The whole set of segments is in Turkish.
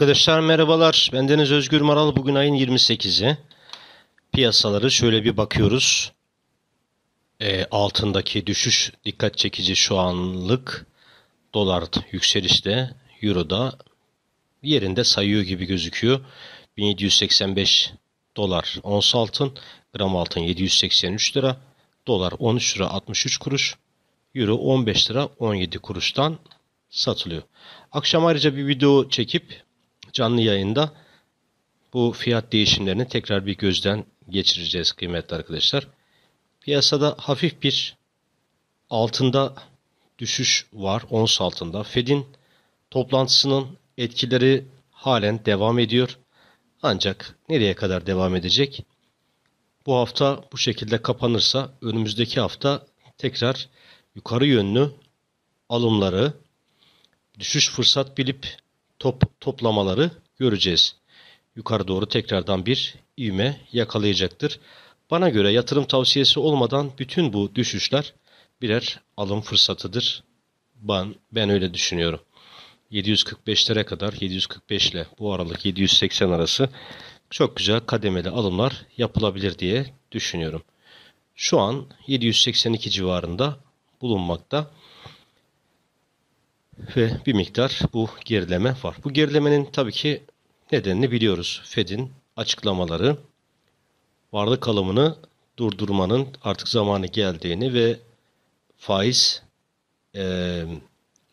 Arkadaşlar merhabalar. Ben Deniz Özgür Maral. Bugün ayın 28'i. Piyasaları şöyle bir bakıyoruz. E, altındaki düşüş dikkat çekici şu anlık. Dolar yükselişte, euro da yerinde sayıyor gibi gözüküyor. 1785 dolar ons altın, gram altın 783 lira, dolar 13 lira 63 kuruş, euro 15 lira 17 kuruştan satılıyor. Akşam ayrıca bir video çekip canlı yayında bu fiyat değişimlerini tekrar bir gözden geçireceğiz kıymetli arkadaşlar. Piyasada hafif bir altında düşüş var ons altında. Fed'in toplantısının etkileri halen devam ediyor. Ancak nereye kadar devam edecek? Bu hafta bu şekilde kapanırsa önümüzdeki hafta tekrar yukarı yönlü alımları düşüş fırsat bilip top, toplamaları göreceğiz. Yukarı doğru tekrardan bir ivme yakalayacaktır. Bana göre yatırım tavsiyesi olmadan bütün bu düşüşler birer alım fırsatıdır. Ben, ben öyle düşünüyorum. 745'lere kadar 745 ile bu aralık 780 arası çok güzel kademeli alımlar yapılabilir diye düşünüyorum. Şu an 782 civarında bulunmakta ve bir miktar bu gerileme var. Bu gerilemenin tabii ki nedenini biliyoruz. Fed'in açıklamaları varlık alımını durdurmanın artık zamanı geldiğini ve faiz e,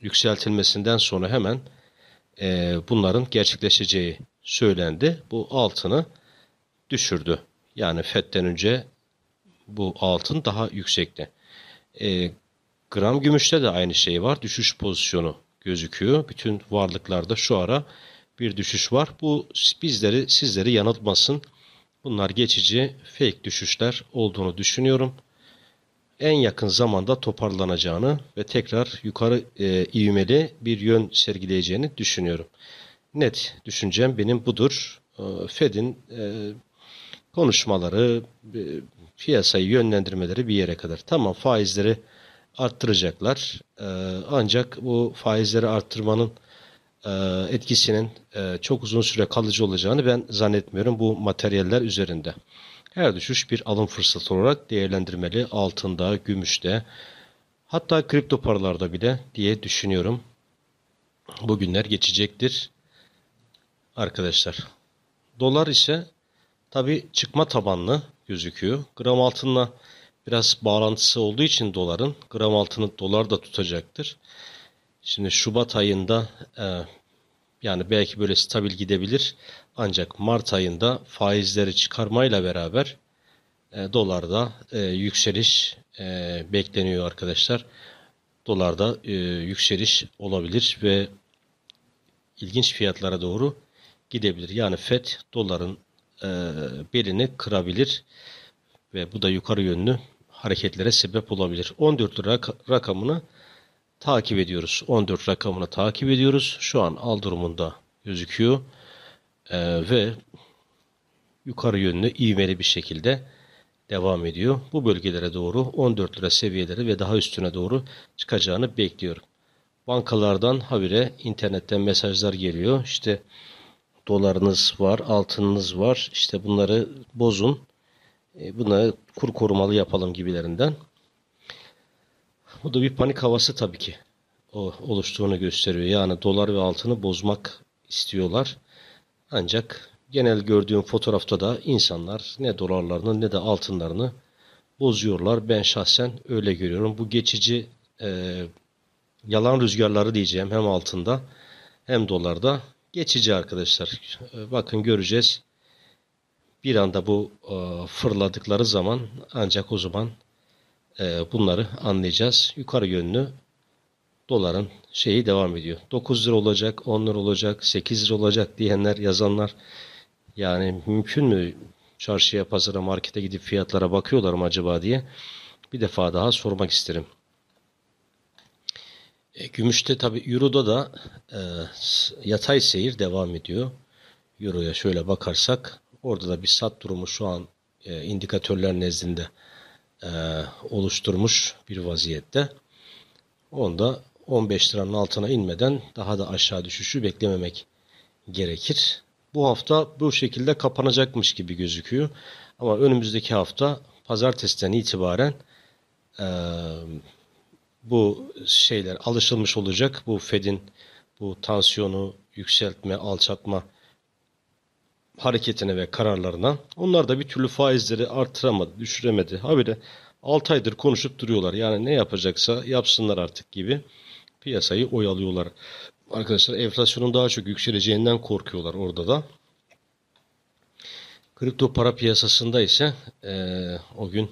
yükseltilmesinden sonra hemen e, bunların gerçekleşeceği söylendi. Bu altını düşürdü. Yani FED'den önce bu altın daha yüksekti. E, Gram gümüşte de aynı şey var. Düşüş pozisyonu gözüküyor. Bütün varlıklarda şu ara bir düşüş var. Bu bizleri sizleri yanıltmasın. Bunlar geçici fake düşüşler olduğunu düşünüyorum. En yakın zamanda toparlanacağını ve tekrar yukarı e, ivmeli bir yön sergileyeceğini düşünüyorum. Net düşüncem benim budur. E, Fed'in e, konuşmaları, e, piyasayı yönlendirmeleri bir yere kadar. Tamam faizleri arttıracaklar. Ee, ancak bu faizleri arttırmanın e, etkisinin e, çok uzun süre kalıcı olacağını ben zannetmiyorum bu materyaller üzerinde. Her düşüş bir alım fırsatı olarak değerlendirmeli altında, gümüşte hatta kripto paralarda bile diye düşünüyorum. Bugünler geçecektir arkadaşlar. Dolar ise tabi çıkma tabanlı gözüküyor. Gram altınla biraz bağlantısı olduğu için doların gram altını dolar da tutacaktır. Şimdi Şubat ayında e, yani belki böyle stabil gidebilir ancak Mart ayında faizleri çıkarmayla beraber e, dolarda e, yükseliş e, bekleniyor arkadaşlar. Dolarda e, yükseliş olabilir ve ilginç fiyatlara doğru gidebilir. Yani FED doların e, belini kırabilir ve bu da yukarı yönlü hareketlere sebep olabilir. 14 rak rakamını takip ediyoruz. 14 rakamını takip ediyoruz. Şu an al durumunda gözüküyor. Ee, ve yukarı yönlü ivmeli bir şekilde devam ediyor. Bu bölgelere doğru 14 lira seviyeleri ve daha üstüne doğru çıkacağını bekliyorum. Bankalardan habire internetten mesajlar geliyor. İşte dolarınız var, altınınız var. İşte bunları bozun. E, buna kur korumalı yapalım gibilerinden. Bu da bir panik havası tabii ki o oluştuğunu gösteriyor. Yani dolar ve altını bozmak istiyorlar. Ancak genel gördüğüm fotoğrafta da insanlar ne dolarlarını ne de altınlarını bozuyorlar. Ben şahsen öyle görüyorum. Bu geçici e, yalan rüzgarları diyeceğim hem altında hem dolarda geçici arkadaşlar. E, bakın göreceğiz bir anda bu e, fırladıkları zaman ancak o zaman e, bunları anlayacağız. Yukarı yönlü doların şeyi devam ediyor. 9 lira olacak, 10 lira olacak, 8 lira olacak diyenler, yazanlar yani mümkün mü çarşıya, pazara, markete gidip fiyatlara bakıyorlar mı acaba diye bir defa daha sormak isterim. E, gümüşte tabi Euro'da da e, yatay seyir devam ediyor. Euro'ya şöyle bakarsak Orada da bir sat durumu şu an e, indikatörler nezdinde e, oluşturmuş bir vaziyette. Onda 15 liranın altına inmeden daha da aşağı düşüşü beklememek gerekir. Bu hafta bu şekilde kapanacakmış gibi gözüküyor. Ama önümüzdeki hafta pazartesiden itibaren e, bu şeyler alışılmış olacak. Bu Fed'in bu tansiyonu yükseltme, alçaltma hareketine ve kararlarına. Onlar da bir türlü faizleri artıramadı, düşüremedi. Habire 6 aydır konuşup duruyorlar. Yani ne yapacaksa yapsınlar artık gibi piyasayı oyalıyorlar. Arkadaşlar enflasyonun daha çok yükseleceğinden korkuyorlar orada da. Kripto para piyasasında ise e, o gün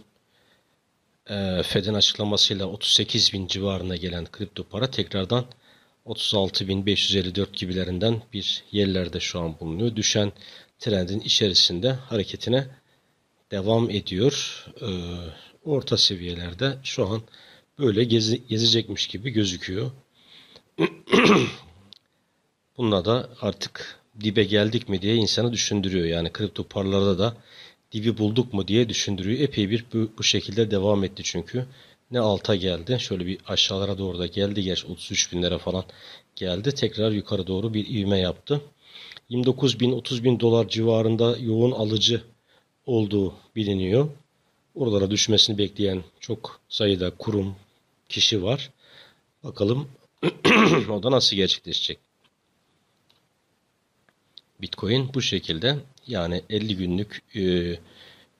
e, Fed'in açıklamasıyla 38 bin civarına gelen kripto para tekrardan 36.554 gibilerinden bir yerlerde şu an bulunuyor. Düşen trendin içerisinde hareketine devam ediyor. Ee, orta seviyelerde şu an böyle gezi, gezecekmiş gibi gözüküyor. Bununla da artık dibe geldik mi diye insanı düşündürüyor. Yani kripto paralarda da dibi bulduk mu diye düşündürüyor. Epey bir bu, bu şekilde devam etti çünkü. Ne alta geldi. Şöyle bir aşağılara doğru da geldi. Gerçi 33 binlere falan geldi. Tekrar yukarı doğru bir ivme yaptı. 29 bin 30 bin dolar civarında yoğun alıcı olduğu biliniyor. Oralara düşmesini bekleyen çok sayıda kurum, kişi var. Bakalım o da nasıl gerçekleşecek. Bitcoin bu şekilde yani 50 günlük,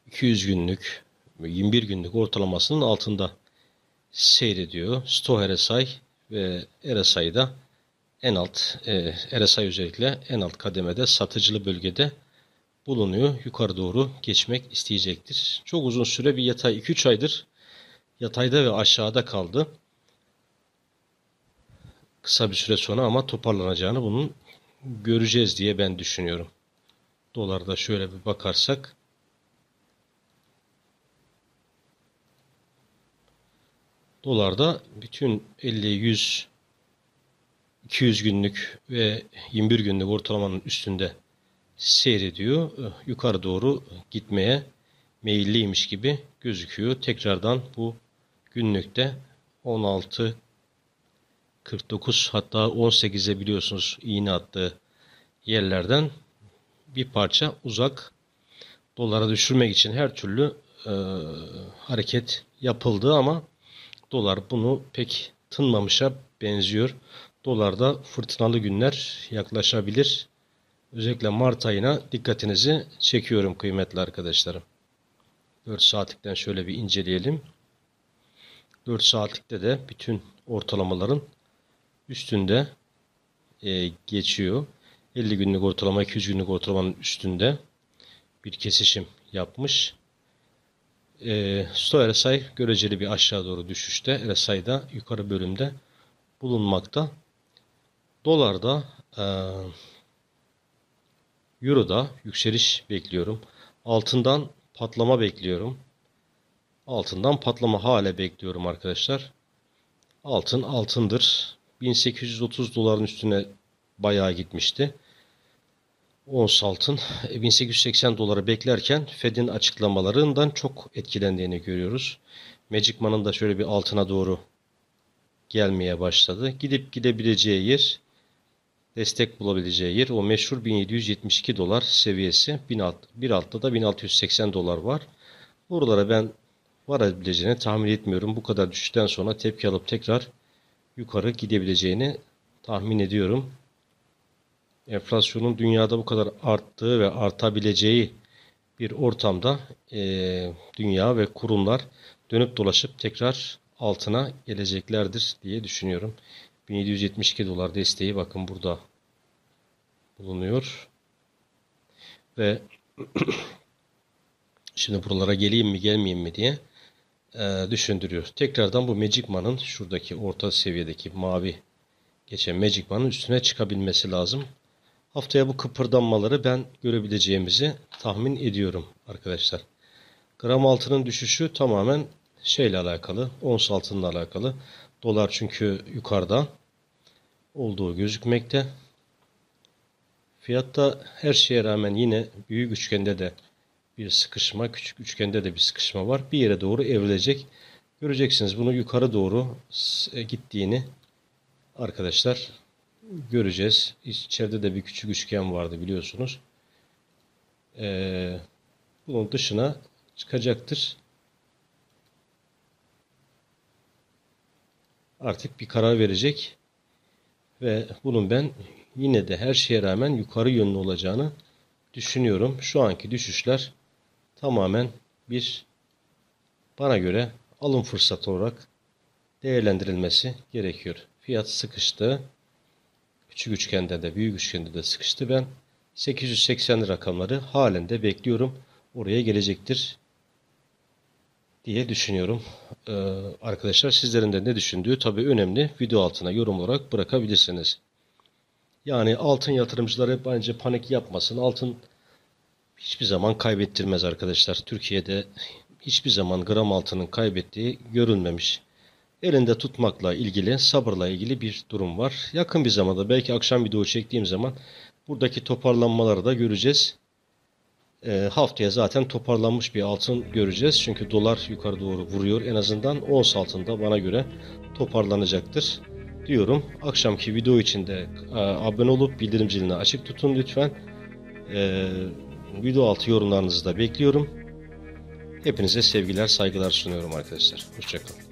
200 e, günlük, 21 günlük ortalamasının altında seyrediyor. Stoh RSI ve RSI'da en alt e, RSI özellikle en alt kademede satıcılı bölgede bulunuyor. Yukarı doğru geçmek isteyecektir. Çok uzun süre bir yatay 2-3 aydır yatayda ve aşağıda kaldı. Kısa bir süre sonra ama toparlanacağını bunun göreceğiz diye ben düşünüyorum. Dolarda şöyle bir bakarsak dolarda bütün 50 100 200 günlük ve 21 günlük ortalamanın üstünde seyrediyor. Ee, yukarı doğru gitmeye meyilliymiş gibi gözüküyor. Tekrardan bu günlükte 16 49 hatta 18'e biliyorsunuz iğne attığı yerlerden bir parça uzak dolara düşürmek için her türlü e, hareket yapıldı ama dolar bunu pek tınmamışa benziyor dolarda fırtınalı günler yaklaşabilir. Özellikle Mart ayına dikkatinizi çekiyorum kıymetli arkadaşlarım. 4 saatlikten şöyle bir inceleyelim. 4 saatlikte de bütün ortalamaların üstünde e, geçiyor. 50 günlük ortalama 200 günlük ortalamanın üstünde bir kesişim yapmış. E, Sto RSI göreceli bir aşağı doğru düşüşte. RSI yukarı bölümde bulunmakta. Dolarda e, Euro'da yükseliş bekliyorum. Altından patlama bekliyorum. Altından patlama hale bekliyorum arkadaşlar. Altın altındır. 1830 doların üstüne bayağı gitmişti. Ons altın 1880 e, doları beklerken Fed'in açıklamalarından çok etkilendiğini görüyoruz. Magic Man'ın da şöyle bir altına doğru gelmeye başladı. Gidip gidebileceği yer destek bulabileceği yer o meşhur 1772 dolar seviyesi. Bir altta da 1680 dolar var. Buralara ben varabileceğini tahmin etmiyorum. Bu kadar düşüşten sonra tepki alıp tekrar yukarı gidebileceğini tahmin ediyorum. Enflasyonun dünyada bu kadar arttığı ve artabileceği bir ortamda e, dünya ve kurumlar dönüp dolaşıp tekrar altına geleceklerdir diye düşünüyorum. 1772 dolar desteği bakın burada bulunuyor. Ve şimdi buralara geleyim mi gelmeyeyim mi diye e, düşündürüyor. Tekrardan bu Magic Man'ın şuradaki orta seviyedeki mavi geçen Magic Man'ın üstüne çıkabilmesi lazım. Haftaya bu kıpırdanmaları ben görebileceğimizi tahmin ediyorum arkadaşlar. Gram altının düşüşü tamamen şeyle alakalı, ons altınla alakalı. Dolar çünkü yukarıda olduğu gözükmekte. Fiyatta her şeye rağmen yine büyük üçgende de bir sıkışma, küçük üçgende de bir sıkışma var. Bir yere doğru evrilecek. Göreceksiniz bunu yukarı doğru e, gittiğini arkadaşlar göreceğiz. İçeride de bir küçük üçgen vardı biliyorsunuz. Ee, bunun dışına çıkacaktır. artık bir karar verecek ve bunun ben yine de her şeye rağmen yukarı yönlü olacağını düşünüyorum. Şu anki düşüşler tamamen bir bana göre alım fırsatı olarak değerlendirilmesi gerekiyor. Fiyat sıkıştı. Küçük üçgende de büyük üçgende de sıkıştı. Ben 880 rakamları halinde bekliyorum. Oraya gelecektir diye düşünüyorum. Ee, arkadaşlar sizlerin de ne düşündüğü tabii önemli. Video altına yorum olarak bırakabilirsiniz. Yani altın yatırımcıları bence panik yapmasın. Altın hiçbir zaman kaybettirmez arkadaşlar. Türkiye'de hiçbir zaman gram altının kaybettiği görülmemiş. Elinde tutmakla ilgili, sabırla ilgili bir durum var. Yakın bir zamanda belki akşam video çektiğim zaman buradaki toparlanmaları da göreceğiz. E, haftaya zaten toparlanmış bir altın göreceğiz. Çünkü dolar yukarı doğru vuruyor. En azından ons altında bana göre toparlanacaktır diyorum. Akşamki video için de e, abone olup bildirim zilini açık tutun lütfen. E, video altı yorumlarınızı da bekliyorum. Hepinize sevgiler, saygılar sunuyorum arkadaşlar. Hoşçakalın.